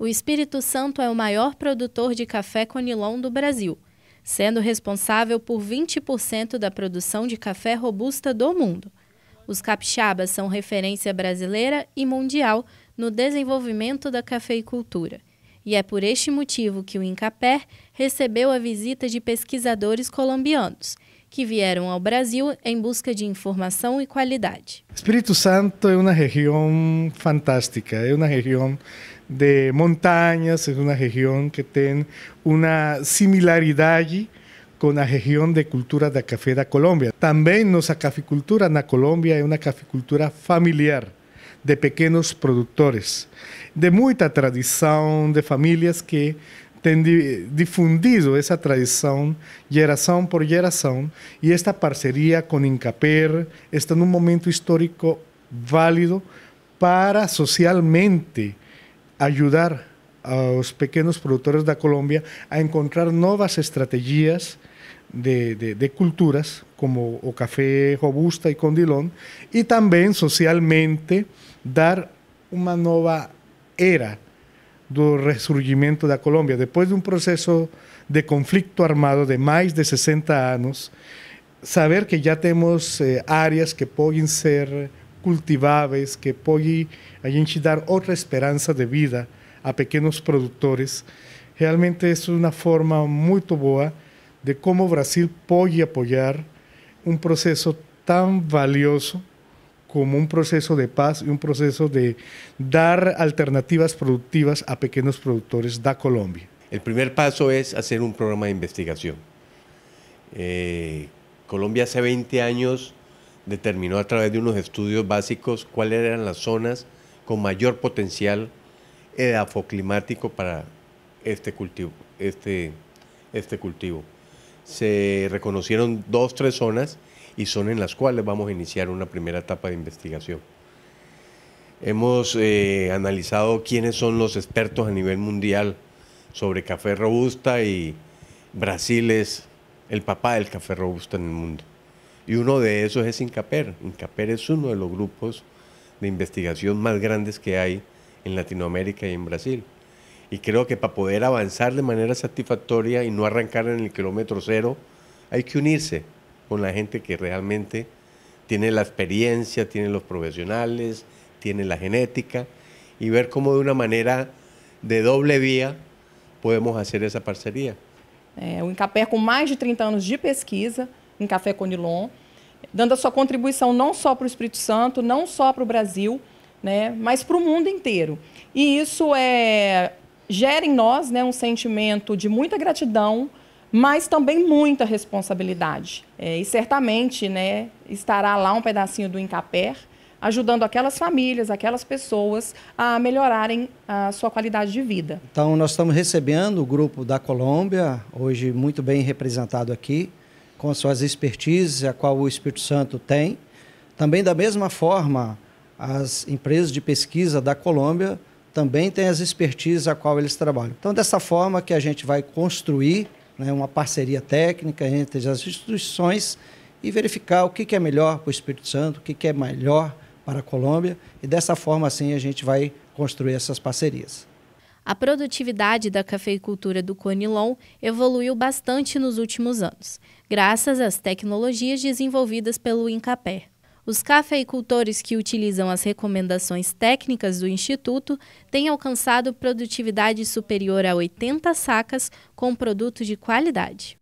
o Espírito Santo é o maior produtor de café conilon do Brasil, sendo responsável por 20% da produção de café robusta do mundo. Os capixabas são referência brasileira e mundial no desenvolvimento da cafeicultura. E é por este motivo que o Incaper recebeu a visita de pesquisadores colombianos, que vieram ao Brasil em busca de informação e qualidade. Espírito Santo é uma região fantástica, é uma região de montañas, es una región que tiene una similaridad con la región de cultura de café de Colombia. También nuestra caficultura en Colombia es una caficultura familiar de pequeños productores, de mucha tradición, de familias que han difundido esa tradición generación por generación y esta parcería con Incaper está en un momento histórico válido para socialmente ayudar a los pequeños productores de Colombia a encontrar nuevas estrategias de, culturas como o café robusta y condilón y también socialmente dar una nueva era del resurgimiento de Colombia, después de un proceso de conflicto armado de más de 60 años, saber que ya tenemos eh, áreas que pueden ser cultivables, que pode a dar otra esperanza de vida a pequeños productores. Realmente es una forma muy boa de cómo Brasil puede apoyar un um proceso tan valioso como un um proceso de paz y e un um proceso de dar alternativas productivas a pequeños productores da Colombia. El primer paso es hacer un programa de investigación. Eh, Colombia hace 20 años determinó a través de unos estudios básicos cuáles eran las zonas con mayor potencial edafoclimático para este cultivo. Este, este cultivo. Se reconocieron dos, tres zonas y son en las cuales vamos a iniciar una primera etapa de investigación. Hemos eh, analizado quiénes son los expertos a nivel mundial sobre café robusta y Brasil es el papá del café robusta en el mundo. Y uno de esos es Incaper. Incaper es uno de los grupos de investigación más grandes que hay en Latinoamérica y en Brasil. Y creo que para poder avanzar de manera satisfactoria y no arrancar en el kilómetro cero, hay que unirse con la gente que realmente tiene la experiencia, tiene los profesionales, tiene la genética, y ver cómo de una manera de doble vía podemos hacer esa parcería. É, o Incaper, con de 30 años de pesquisa en café Conilon, dando a sua contribuição não só para o Espírito Santo, não só para o Brasil, né, mas para o mundo inteiro. E isso é, gera em nós né, um sentimento de muita gratidão, mas também muita responsabilidade. É, e certamente né, estará lá um pedacinho do Incaper, ajudando aquelas famílias, aquelas pessoas a melhorarem a sua qualidade de vida. Então, nós estamos recebendo o grupo da Colômbia, hoje muito bem representado aqui, com suas expertises, a qual o Espírito Santo tem. Também, da mesma forma, as empresas de pesquisa da Colômbia também têm as expertises a qual eles trabalham. Então, dessa forma que a gente vai construir né, uma parceria técnica entre as instituições e verificar o que, é melhor para o Espírito Santo, o que, que é melhor para a Colômbia, e dessa forma, assim, a gente vai construir essas parcerias. A produtividade da cafeicultura do Conilon evoluiu bastante nos últimos anos, graças às tecnologias desenvolvidas pelo Incapé. Os cafeicultores que utilizam as recomendações técnicas do Instituto têm alcançado produtividade superior a 80 sacas com produto de qualidade.